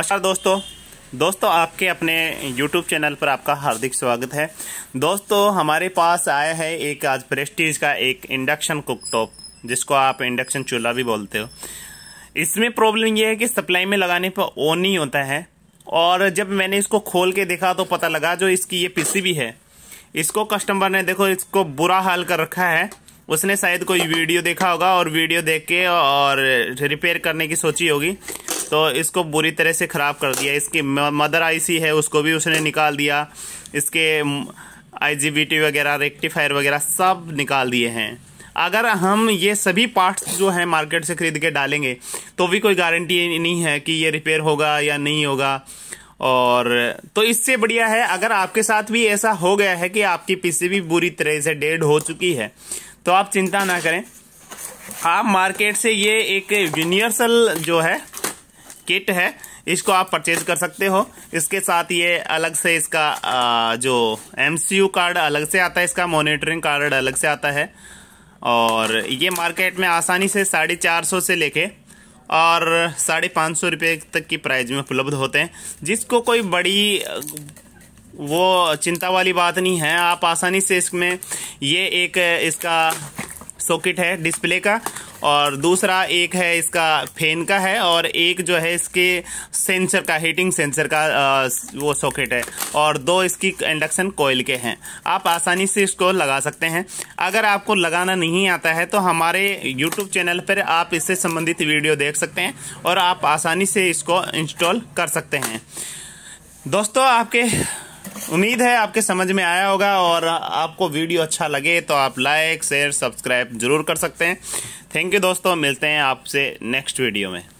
नमस्कार दोस्तों दोस्तों आपके अपने YouTube चैनल पर आपका हार्दिक स्वागत है दोस्तों हमारे पास आया है एक आज प्रेस्टीज का एक इंडक्शन कुकटॉप जिसको आप इंडक्शन चूल्हा भी बोलते हो इसमें प्रॉब्लम यह है कि सप्लाई में लगाने पर ऑन नहीं होता है और जब मैंने इसको खोल के देखा तो पता लगा जो इसकी ये पीसीबी है इसको कस्टमर ने देखो इसको बुरा हाल कर रखा है उसने शायद कोई वीडियो देखा होगा और वीडियो देख के और रिपेयर करने की सोची होगी तो इसको बुरी तरह से ख़राब कर दिया इसकी मदर आईसी है उसको भी उसने निकाल दिया इसके आईजीबीटी वगैरह रेक्टिफायर वगैरह सब निकाल दिए हैं अगर हम ये सभी पार्ट्स जो हैं मार्केट से ख़रीद के डालेंगे तो भी कोई गारंटी नहीं है कि ये रिपेयर होगा या नहीं होगा और तो इससे बढ़िया है अगर आपके साथ भी ऐसा हो गया है कि आपकी पीसी भी बुरी तरह से डेड हो चुकी है तो आप चिंता ना करें आप मार्केट से ये एक यूनिवर्सल जो है किट है इसको आप परचेज कर सकते हो इसके साथ ये अलग से इसका जो एम कार्ड अलग से आता है इसका मॉनिटरिंग कार्ड अलग से आता है और ये मार्केट में आसानी से साढ़े चार सौ से लेके और साढ़े पाँच सौ रुपये तक की प्राइस में उपलब्ध होते हैं जिसको कोई बड़ी वो चिंता वाली बात नहीं है आप आसानी से इसमें ये एक इसका सॉकेट है डिस्प्ले का और दूसरा एक है इसका फैन का है और एक जो है इसके सेंसर का हीटिंग सेंसर का वो सॉकेट है और दो इसकी इंडक्शन कोयल के हैं आप आसानी से इसको लगा सकते हैं अगर आपको लगाना नहीं आता है तो हमारे यूट्यूब चैनल पर आप इससे संबंधित वीडियो देख सकते हैं और आप आसानी से इसको इंस्टॉल कर सकते हैं दोस्तों आपके उम्मीद है आपके समझ में आया होगा और आपको वीडियो अच्छा लगे तो आप लाइक शेयर सब्सक्राइब जरूर कर सकते हैं थैंक यू दोस्तों मिलते हैं आपसे नेक्स्ट वीडियो में